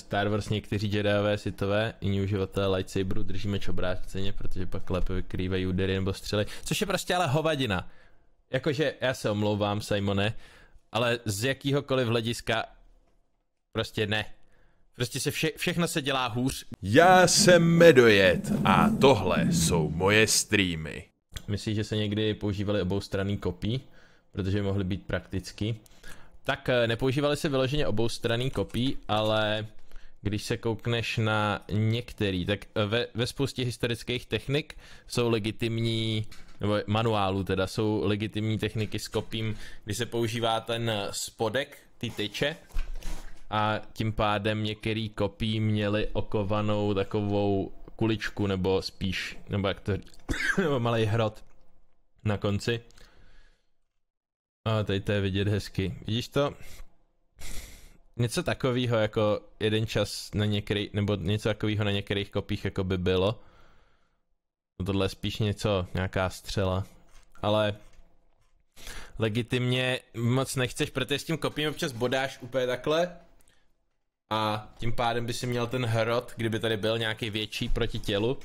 Star Wars někteří Jediové světové jiní uživatelé lightsaberu držíme čobráčceně, protože pak lépe vykrývají údery nebo střely, což je prostě ale hovadina. Jakože, já se omlouvám, Simone, ale z jakýhokoliv hlediska prostě ne. Prostě se vše, všechno se dělá hůř. Já jsem Medojet a tohle jsou moje streamy. Myslím, že se někdy používaly strany kopí, protože mohly být praktický. Tak eh, nepoužívali se vyloženě strany kopí, ale když se koukneš na některý, tak eh, ve, ve spoustě historických technik jsou legitimní, nebo manuálu teda, jsou legitimní techniky s kopím, kdy se používá ten eh, spodek, ty tyče, a tím pádem některý kopí měli okovanou takovou kuličku, nebo spíš, nebo jak to nebo malý hrot na konci. A tady to je vidět hezky. Vidíš to? něco takového jako jeden čas na některý, nebo něco takového na některých kopích jako by bylo. No tohle je spíš něco, nějaká střela. Ale legitimně moc nechceš, protože s tím kopím občas bodáš úplně takhle. A tím pádem by si měl ten hrot, kdyby tady byl nějaký větší proti tělu.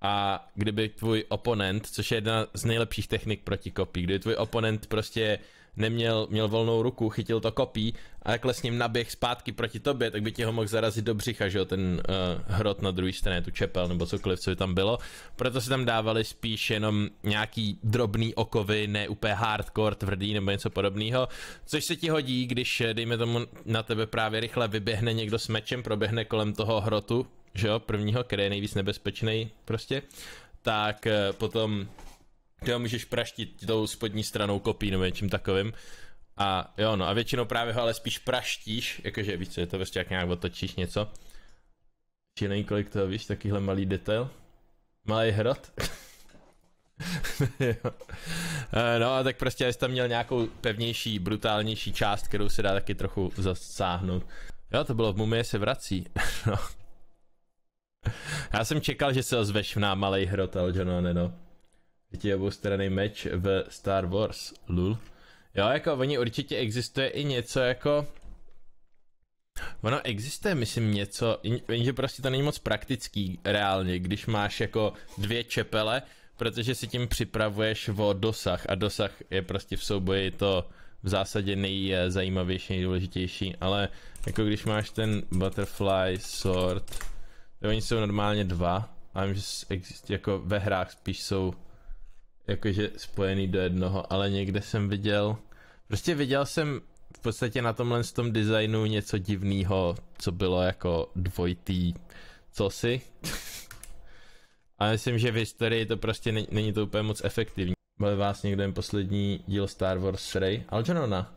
A kdyby tvůj oponent, což je jedna z nejlepších technik proti kopí, kdyby tvůj oponent prostě neměl, měl volnou ruku, chytil to kopí a jakhle s ním naběh zpátky proti tobě, tak by ti ho mohl zarazit do břicha, že jo, ten uh, hrot na druhé straně, tu čepel nebo cokoliv, co by tam bylo. Proto se tam dávali spíš jenom nějaký drobný okovy, ne úplně hardcore, tvrdý nebo něco podobného, což se ti hodí, když, eh, dejme tomu, na tebe právě rychle vyběhne někdo s mečem, proběhne kolem toho hrotu, že jo, prvního, který je nejvíc nebezpečný prostě, tak eh, potom ho můžeš praštit tou spodní stranou kopí nebo něčím takovým. A jo, no a většinou právě ho ale spíš praštíš, jakože víš co, je to prostě jak nějak otočíš něco. nevím kolik toho víš, takýhle malý detail. Malý hrot. Eh, no a tak prostě jsi tam měl nějakou pevnější, brutálnější část, kterou se dá taky trochu zasáhnout. Jo, to bylo v Mumie se vrací. no. Já jsem čekal, že se ozveš v malej hrot, ale no, ne, no pěti oboustranný meč v Star Wars, lul. Jo, jako oni určitě existuje i něco jako... Ono existuje, myslím, něco, jenže prostě to není moc praktický reálně, když máš jako dvě čepele, protože si tím připravuješ o dosah a dosah je prostě v souboji to v zásadě nejzajímavější, nejdůležitější, ale jako když máš ten butterfly sword, to oni jsou normálně dva, a vím, že jako ve hrách spíš jsou jakože spojený do jednoho, ale někde jsem viděl, prostě viděl jsem v podstatě na tomhle z tom designu něco divného, co bylo jako dvojitý cosi. a myslím, že v historii to prostě není, není to úplně moc efektivní. Byl vás někdo jen poslední díl Star Wars Rey? Algerona.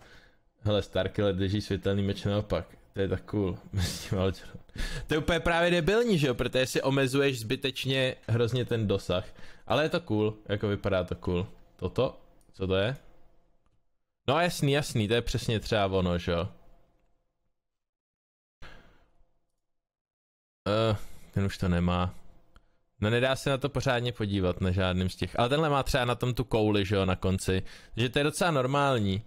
Hele, Starkiller drží světelný meč naopak. To je tak cool. myslím, to je úplně právě debilní, že jo? Protože si omezuješ zbytečně hrozně ten dosah. Ale je to cool, jako vypadá to cool. Toto? Co to je? No jasný, jasný, to je přesně třeba ono, že jo. Uh, ten už to nemá. No nedá se na to pořádně podívat na žádným z těch. Ale tenhle má třeba na tom tu kouli, že jo, na konci. Takže to je docela normální.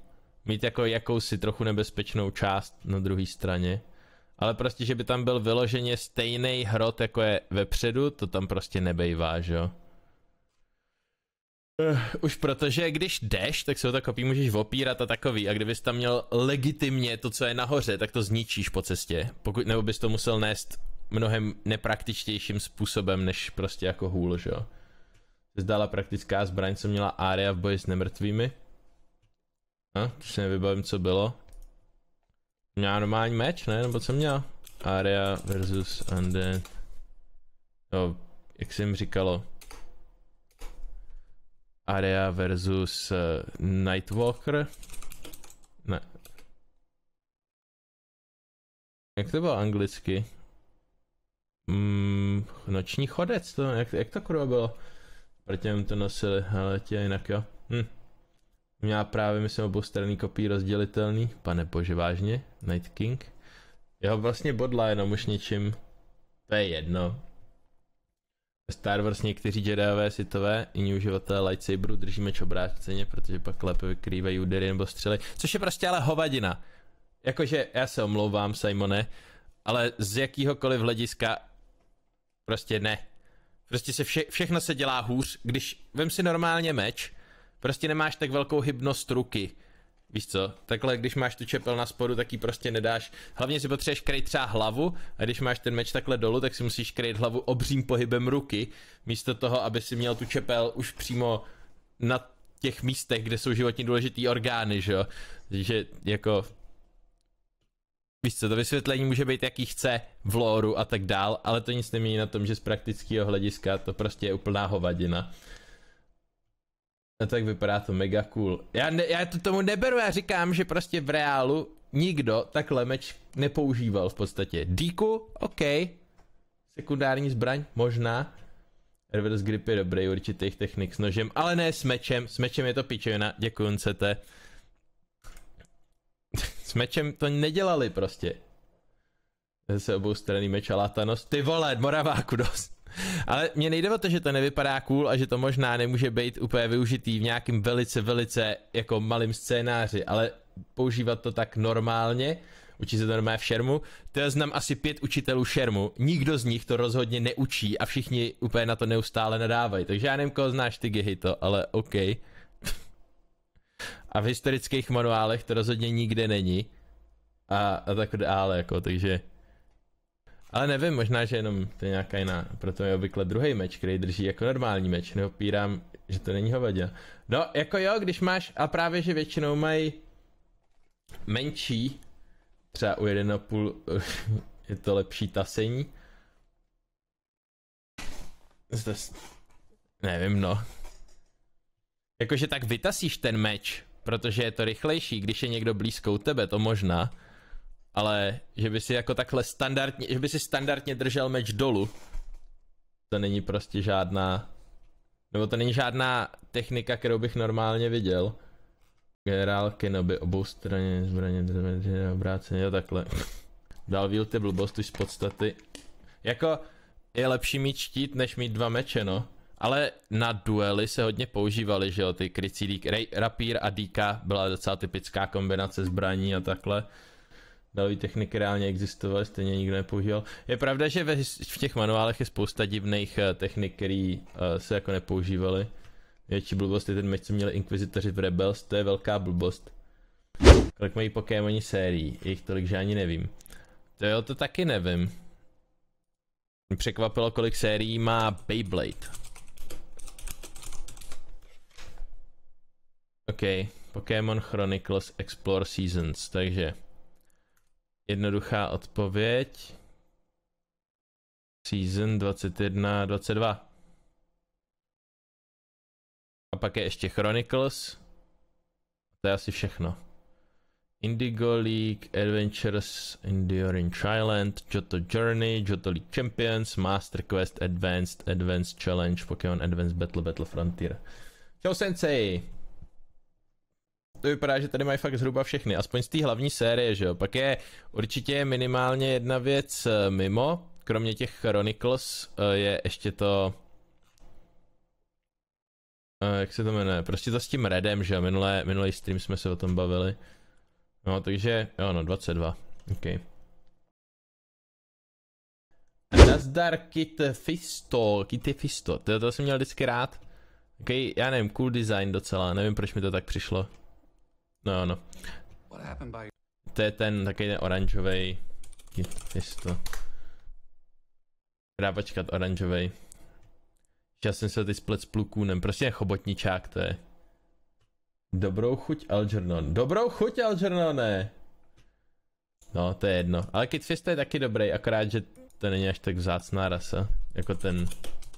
Mít jako jakousi trochu nebezpečnou část na druhé straně. Ale prostě, že by tam byl vyloženě stejný hrot, jako je vepředu, to tam prostě nebejvá, že jo. Uh, už protože když jdeš, tak se o to kopí můžeš opírat a takový. A kdybys tam měl legitimně to, co je nahoře, tak to zničíš po cestě. Pokud, nebo bys to musel nést mnohem nepraktičtějším způsobem, než prostě jako hůl, že jo. Zdála praktická zbraň, co měla Aria v boji s nemrtvými. A, no, už nevybavím, co bylo. Měla normální meč, ne? Nebo co měla? Aria versus Undead. Jo, jak se jim říkalo. Area versus eh, Nightwalker. Ne. Jak to bylo anglicky? Mm, noční chodec, to, jak, jak to kurva bylo? Proti to nosili, ale tě jinak jo. Hm. Měla právě, myslím, strany kopí rozdělitelný. Pane bože, vážně? Night King? Jeho vlastně bodla jenom už něčím. To je jedno. Star Wars někteří Jediové sitové i uživatelé lightsaberu držíme čobráčceně, protože pak lépe vykrývají údery nebo střely, což je prostě ale hovadina. Jakože, já se omlouvám, Simone, ale z jakýhokoliv hlediska prostě ne. Prostě se vše, všechno se dělá hůř, když vem si normálně meč, prostě nemáš tak velkou hybnost ruky, Víš co, takhle když máš tu čepel na spodu, tak ji prostě nedáš. Hlavně si potřebuješ kryt třeba hlavu a když máš ten meč takhle dolů, tak si musíš kryt hlavu obřím pohybem ruky, místo toho, aby si měl tu čepel už přímo na těch místech, kde jsou životně důležitý orgány, že jo. Že jako... Víš co, to vysvětlení může být jaký chce v lóru a tak dál, ale to nic nemění na tom, že z praktického hlediska to prostě je úplná hovadina. No tak vypadá to mega cool. Já, ne, já to tomu neberu, já říkám, že prostě v reálu nikdo takhle meč nepoužíval v podstatě. Díku, OK. Sekundární zbraň, možná. Reverse grip je dobrý určitých technik s nožem, ale ne s mečem. S mečem je to pičovina, děkuji, uncete. s mečem to nedělali prostě. Zase obou strany meč a látanost. Ty vole, moraváku dost. Ale mě nejde o to, že to nevypadá cool a že to možná nemůže být úplně využitý v nějakým velice, velice jako malým scénáři, ale používat to tak normálně, učit se to normálně v šermu. To je znám asi pět učitelů šermu, nikdo z nich to rozhodně neučí a všichni úplně na to neustále nadávají. Takže já nevím, koho znáš ty to, ale OK. a v historických manuálech to rozhodně nikde není. A, a tak dále, jako, takže ale nevím, možná, že jenom to je nějaká jiná. Proto je obvykle druhý meč, který drží jako normální meč. Neopírám, že to není hovadě. No, jako jo, když máš, a právě, že většinou mají menší, třeba u 1,5 je to lepší tasení. Zde, nevím, no. Jakože tak vytasíš ten meč, protože je to rychlejší, když je někdo blízko u tebe, to možná ale že by si jako takhle standardně, že by si standardně držel meč dolů, to není prostě žádná, nebo to není žádná technika, kterou bych normálně viděl. Generál Kenobi obou straně zbraně, obráceně, jo takhle. Dal ty blbost už z podstaty. Jako, je lepší mít štít, než mít dva meče, no. Ale na duely se hodně používali, že jo, ty krycí dík. Rapír a dýka byla docela typická kombinace zbraní a takhle. Další techniky reálně existovaly, stejně nikdo nepoužíval. Je pravda, že ve, v těch manuálech je spousta divných eh, technik, které uh, eh, se jako nepoužívaly. Větší blbost je ten meč, co měli inkvizitoři v Rebels, to je velká blbost. Kolik mají Pokémoni sérií? Jich tolik, že ani nevím. To jo, to taky nevím. Mě překvapilo, kolik sérií má Beyblade. OK, Pokémon Chronicles Explore Seasons, takže Jednoduchá odpověď. Season 21, 22. A pak je ještě Chronicles. To je asi všechno. Indigo League, Adventures in the Orange Island, Joto Journey, Joto League Champions, Master Quest Advanced, Advanced Challenge, Pokémon Advanced Battle, Battle Frontier. Čau sensei! to vypadá, že tady mají fakt zhruba všechny, aspoň z té hlavní série, že jo. Pak je určitě minimálně jedna věc eh, mimo, kromě těch Chronicles eh, je ještě to... Eh, jak se to jmenuje? Prostě to s tím Redem, že jo, minulé, minulý stream jsme se o tom bavili. No, takže, jo no, 22, OK. Nazdar Kit Fisto, Kit Fisto, to, to jsem měl vždycky rád. Okay, já nevím, cool design docela, nevím proč mi to tak přišlo. No ano. To je ten, taky ten oranžovej. Město. Krávačkat oranžovej. Já jsem se ty splet s plukůnem, prostě chobotničák to je. Dobrou chuť Algernon. Dobrou chuť Algernone! No, to je jedno. Ale Kidfist je taky dobrý, akorát, že to není až tak vzácná rasa. Jako ten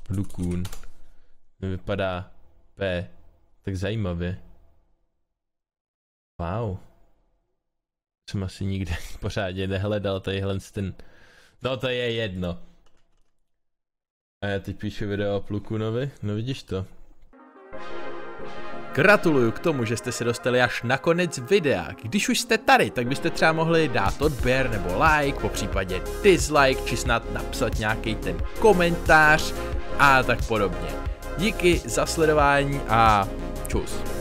Plukůn. Vypadá P. Tak zajímavě. Wow. Jsem asi nikde pořádně nehledal tadyhle ten... No to je jedno. A já teď píšu video o Plukunovi, no vidíš to. Gratuluju k tomu, že jste se dostali až na konec videa. Když už jste tady, tak byste třeba mohli dát odběr nebo like, po případě dislike, či snad napsat nějaký ten komentář a tak podobně. Díky za sledování a čus.